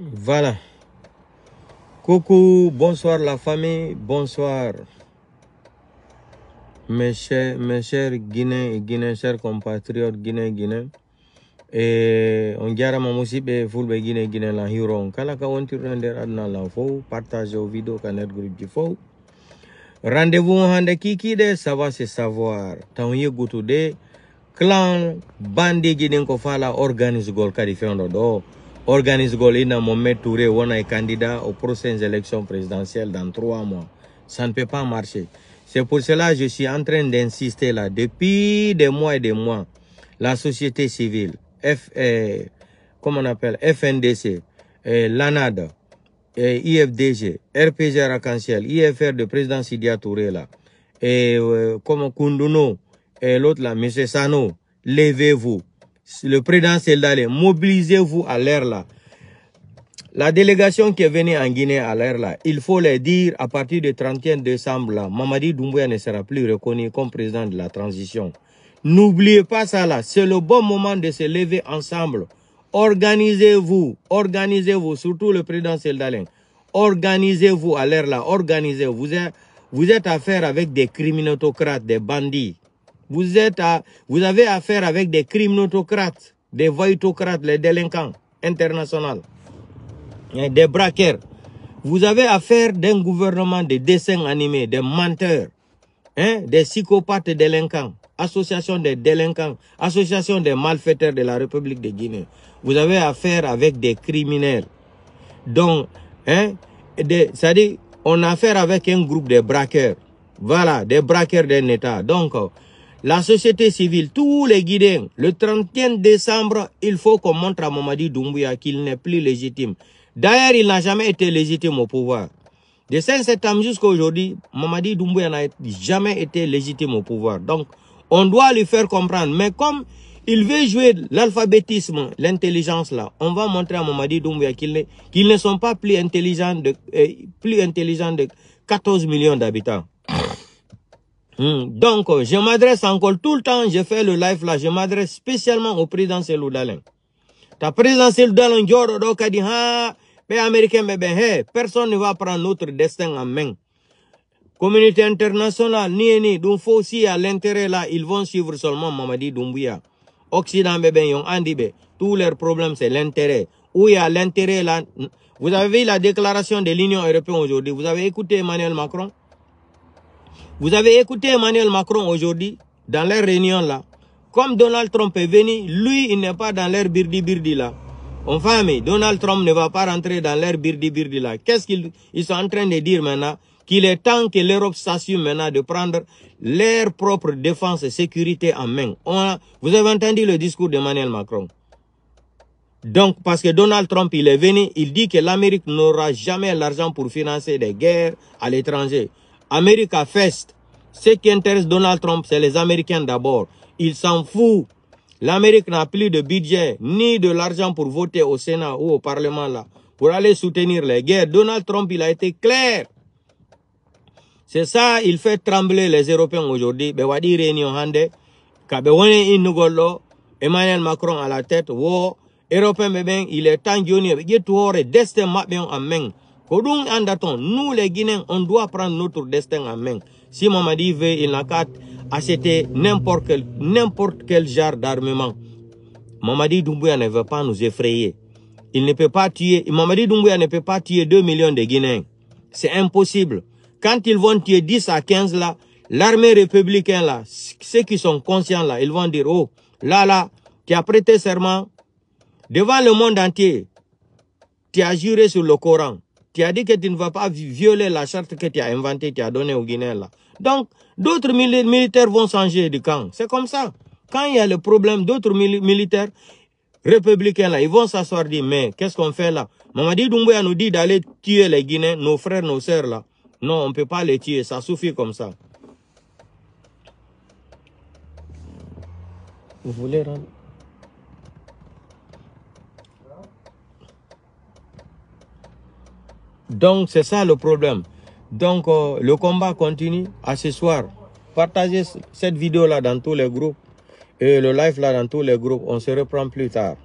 Voilà. Coucou, bonsoir la famille, bonsoir mes chers, mes chers Guinéens et Guinéens, chers compatriotes Guinéens Guinéens. Et on jarama musiɓe fulɓe guine Guiné, la la on kala ka wontirɗo nder aduna à l'info, partagez au vidéo ka groupe du faux. rendez vous hande de savoir c'est savoir taw yeggutude clan bande Guiné ko fala organise kadi fewdo d'autres organise Golina maître Touré on est candidat aux prochaines élections présidentielles dans trois mois. Ça ne peut pas marcher. C'est pour cela que je suis en train d'insister là. Depuis des mois et des mois, la société civile, F, eh, comment on appelle, FNDC, eh, l'ANAD, eh, IFDG, RPG arc IFR de président Sidia Touré là, et eh, euh, comme Kunduno, et l'autre là, M. Sano, levez-vous le président Seldalé, mobilisez-vous à l'air là. La délégation qui est venue en Guinée à l'air là, il faut le dire, à partir du 31 décembre là, Mamadi Doumbouya ne sera plus reconnu comme président de la transition. N'oubliez pas ça là, c'est le bon moment de se lever ensemble. Organisez-vous, organisez-vous, surtout le président Seldalé. Organisez-vous à l'air là, organisez-vous. Vous êtes, à faire avec des criminotocrates, des bandits. Vous, êtes à, vous avez affaire avec des autocrates, des voitocrates, les délinquants internationaux, des braqueurs. Vous avez affaire d'un gouvernement de dessins animés, des menteurs, hein, des psychopathes délinquants, association des délinquants, association des malfaiteurs de la République de Guinée. Vous avez affaire avec des criminels. Donc, hein, dit, on a affaire avec un groupe de braqueurs. Voilà, des braqueurs d'un État. Donc, la société civile, tous les guidés, le 31 décembre, il faut qu'on montre à Mamadi Doumbouya qu'il n'est plus légitime. D'ailleurs, il n'a jamais été légitime au pouvoir. De 5 septembre jusqu'à aujourd'hui, Mamadi Doumbouya n'a jamais été légitime au pouvoir. Donc, on doit lui faire comprendre. Mais comme il veut jouer l'alphabétisme, l'intelligence là. On va montrer à Mamadi Doumbouya qu'ils ne, sont pas plus intelligents, de, euh, plus intelligents de 14 millions d'habitants. Hmm. Donc, je m'adresse encore tout le temps, je fais le live là, je m'adresse spécialement au président Selou Dalin. Ta président Selou a dit, ah, ben américain, ben, personne ne va prendre notre destin en main. Communauté internationale, ni ni, donc faut aussi à l'intérêt là, ils vont suivre seulement Mamadi Doumbouya. Occident, mais ben, yon, ben, Tous leurs problèmes, c'est l'intérêt. Où il y a l'intérêt là, vous avez vu la déclaration de l'Union européenne aujourd'hui, vous avez écouté Emmanuel Macron? Vous avez écouté Emmanuel Macron aujourd'hui, dans leur réunion là. Comme Donald Trump est venu, lui, il n'est pas dans l'air birdi-birdi là. Enfin, mais Donald Trump ne va pas rentrer dans l'air birdi-birdi là. Qu'est-ce qu'ils sont en train de dire maintenant Qu'il est temps que l'Europe s'assume maintenant de prendre leur propre défense et sécurité en main. vous avez entendu le discours d'Emmanuel Macron. Donc, parce que Donald Trump, il est venu, il dit que l'Amérique n'aura jamais l'argent pour financer des guerres à l'étranger. America First. Ce qui intéresse Donald Trump, c'est les Américains d'abord. Il s'en fout. L'Amérique n'a plus de budget, ni de l'argent pour voter au Sénat ou au Parlement là, pour aller soutenir les guerres. Donald Trump, il a été clair. C'est ça, il fait trembler les Européens aujourd'hui. wadi réunion hande, wane inugolo, Emmanuel Macron à la tête, wo, Européen ben, il est temps de d'être destin en main nous les Guinéens, on doit prendre notre destin en main. Si Mamadi veut, il n'a qu'à acheter n'importe quel, quel genre d'armement. Mamadi Doumbouya ne veut pas nous effrayer. Il ne peut pas tuer, Mamadi Doumbouya ne peut pas tuer 2 millions de Guinéens. C'est impossible. Quand ils vont tuer 10 à 15 là, l'armée républicaine là, ceux qui sont conscients là, ils vont dire, oh, là là, tu as prêté serment devant le monde entier. Tu as juré sur le Coran. Tu as dit que tu ne vas pas violer la charte que tu as inventée, tu as donnée aux Guinéens là. Donc, d'autres militaires vont changer de camp. C'est comme ça. Quand il y a le problème, d'autres militaires républicains là, ils vont s'asseoir dire, mais qu'est-ce qu'on fait là Mamadi Doumbouya nous dit d'aller tuer les Guinéens, nos frères, nos sœurs là. Non, on ne peut pas les tuer, ça suffit comme ça. Vous voulez rendre Donc, c'est ça le problème. Donc, euh, le combat continue à ce soir. Partagez cette vidéo-là dans tous les groupes et le live-là dans tous les groupes. On se reprend plus tard.